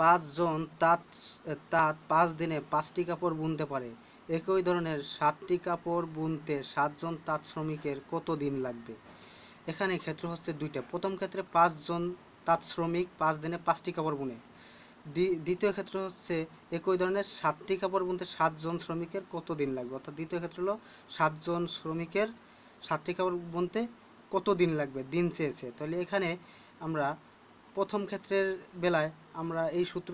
পাঁচজন তাঁত তাঁত পাঁচ দিনে পাঁচটি কাপড় বুনতে পারে একই ধরনের সাতটি কাপড় বুনতে সাতজন তাঁত শ্রমিকের কত দিন লাগবে এখানে ক্ষেত্র হচ্ছে দুইটা প্রথম ক্ষেত্রে পাঁচজন তাঁত শ্রমিক পাঁচ দিনে পাঁচটি কাপড় বুনে দ্বিতীয় ক্ষেত্র হচ্ছে একই ধরনের সাতটি কাপড় বুনতে সাতজন শ্রমিকের কত দিন লাগবে অর্থাৎ দ্বিতীয় ক্ষেত্র হলো সাতজন শ্রমিকের সাতটি কাপড় বুনতে কত দিন লাগবে দিন চেয়েছে তাহলে এখানে আমরা প্রথম ক্ষেত্রের বেলায় আমরা এই সূত্র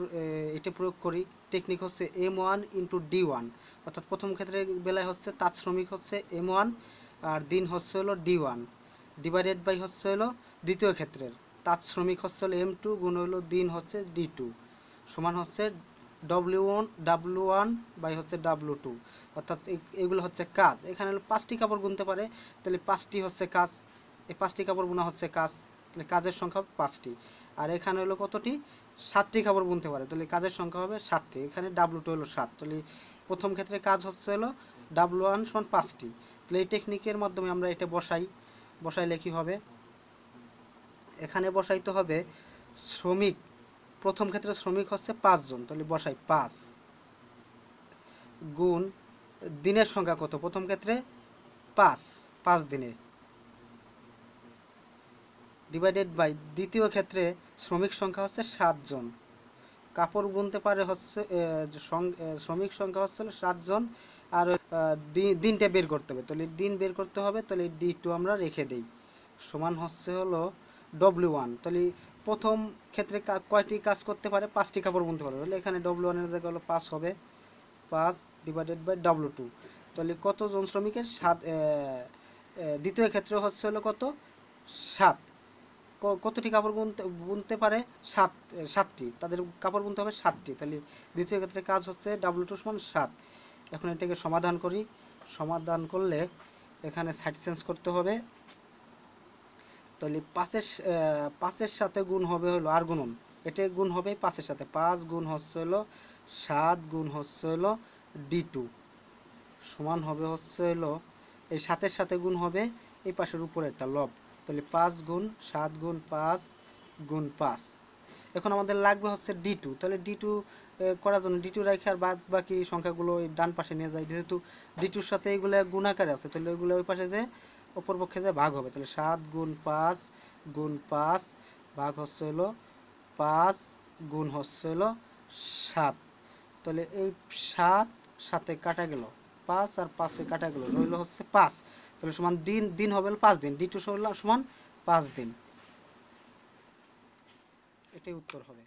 এটা প্রয়োগ করি টেকনিক হচ্ছে M one into D one অর্থাৎ প্রথম ক্ষেত্রের বেলায় হচ্ছে শ্রমিক হচ্ছে এম ওয়ান আর দিন হচ্ছে হলো ডি ওয়ান ডিভাইডেড বাই হচ্ছে হলো দ্বিতীয় ক্ষেত্রের শ্রমিক হচ্ছে হলো এম টু গুণ হলো দিন হচ্ছে ডি টু সমান হচ্ছে W one W one by হচ্ছে ডাব্লু টু অর্থাৎ এগুলো হচ্ছে কাজ এখানে হলো পাঁচটি কাপড় গুনতে পারে তাহলে পাঁচটি হচ্ছে কাজ এই পাঁচটি কাপড় বোনা হচ্ছে কাজ তাহলে কাজের সংখ্যা পাঁচটি আর এখানে হলো কতটি সাতটি খাবার বুনতে পারে তাহলে কাজের সংখ্যা হবে সাতটি এখানে ডাব্লু টু হলো সাত তাহলে প্রথম ক্ষেত্রে কাজ হচ্ছে হলো ডাব্লু ওয়ান সমান পাঁচটি তাহলে এই টেকনিকের মাধ্যমে আমরা এটা বসাই বসাই লেখি হবে এখানে বসাইতে হবে শ্রমিক প্রথম ক্ষেত্রে শ্রমিক হচ্ছে পাঁচজন তাহলে বসাই পাঁচ গুণ দিনের সংখ্যা কত প্রথম ক্ষেত্রে পাঁচ পাঁচ দিনে ডিভাইডেড বাই দ্বিতীয় ক্ষেত্রে শ্রমিক সংখ্যা হচ্ছে সাতজন কাপড় বুনতে পারে হচ্ছে শ্রমিক সংখ্যা হচ্ছে সাতজন আর দিনটা বের করতে হবে তাহলে দিন বের করতে হবে তাহলে ডি টু আমরা রেখে দিই সমান হচ্ছে হলো ডব্লিউ ওয়ান তাহলে প্রথম ক্ষেত্রে কয়টি কাজ করতে পারে পাঁচটি কাপড় বুনতে পারে তাহলে এখানে ডব্লিউ ওয়ানের জায়গা হলো পাঁচ হবে পাঁচ ডিভাইডেড বাই ডব্লিউ টু তাহলে কতজন শ্রমিকের সাত দ্বিতীয় ক্ষেত্রে হচ্ছে হলো কত সাত কতটি কাপড় বুনতে বুনতে পারে সাত সাতটি তাদের কাপড় বুনতে হবে সাতটি তাহলে দ্বিতীয় ক্ষেত্রে কাজ হচ্ছে ডাব্লু টু সমান সাত এখন এটাকে সমাধান করি সমাধান করলে এখানে সাইড চেঞ্জ করতে হবে তাহলে পাঁচের পাঁচের সাথে গুণ হবে হলো আর গুণন এটা গুণ হবে পাঁচের সাথে পাঁচ গুণ হচ্ছে হলো সাত গুণ হচ্ছে হলো ডি টু সমান হবে হচ্ছে হলো এই সাতের সাথে গুণ হবে এই পাশের উপরে একটা লব তাহলে পাঁচ গুণ সাত গুণ পাঁচ গুণ পাঁচ এখন আমাদের লাগবে হচ্ছে ডি টু তাহলে ডি টু করার জন্য ডি টু রেখে আর বাদ বাকি সংখ্যাগুলো ওই ডান পাশে নিয়ে যায় যেহেতু ডি টুর সাথে এইগুলো গুণাকারে আছে তাহলে ওইগুলো ওই পাশে যে অপর পক্ষে যে ভাগ হবে তাহলে সাত গুণ পাঁচ গুণ পাঁচ ভাগ হচ্ছে হলো পাঁচ গুণ হচ্ছে হলো সাত তাহলে এই সাত সাথে কাটা গেল পাঁচ আর পাঁচে কাটা গেল রইল হচ্ছে পাঁচ তাহলে সমান দিন দিন হবে পাঁচ দিন ডি টু সমান পাঁচ দিন এটাই উত্তর হবে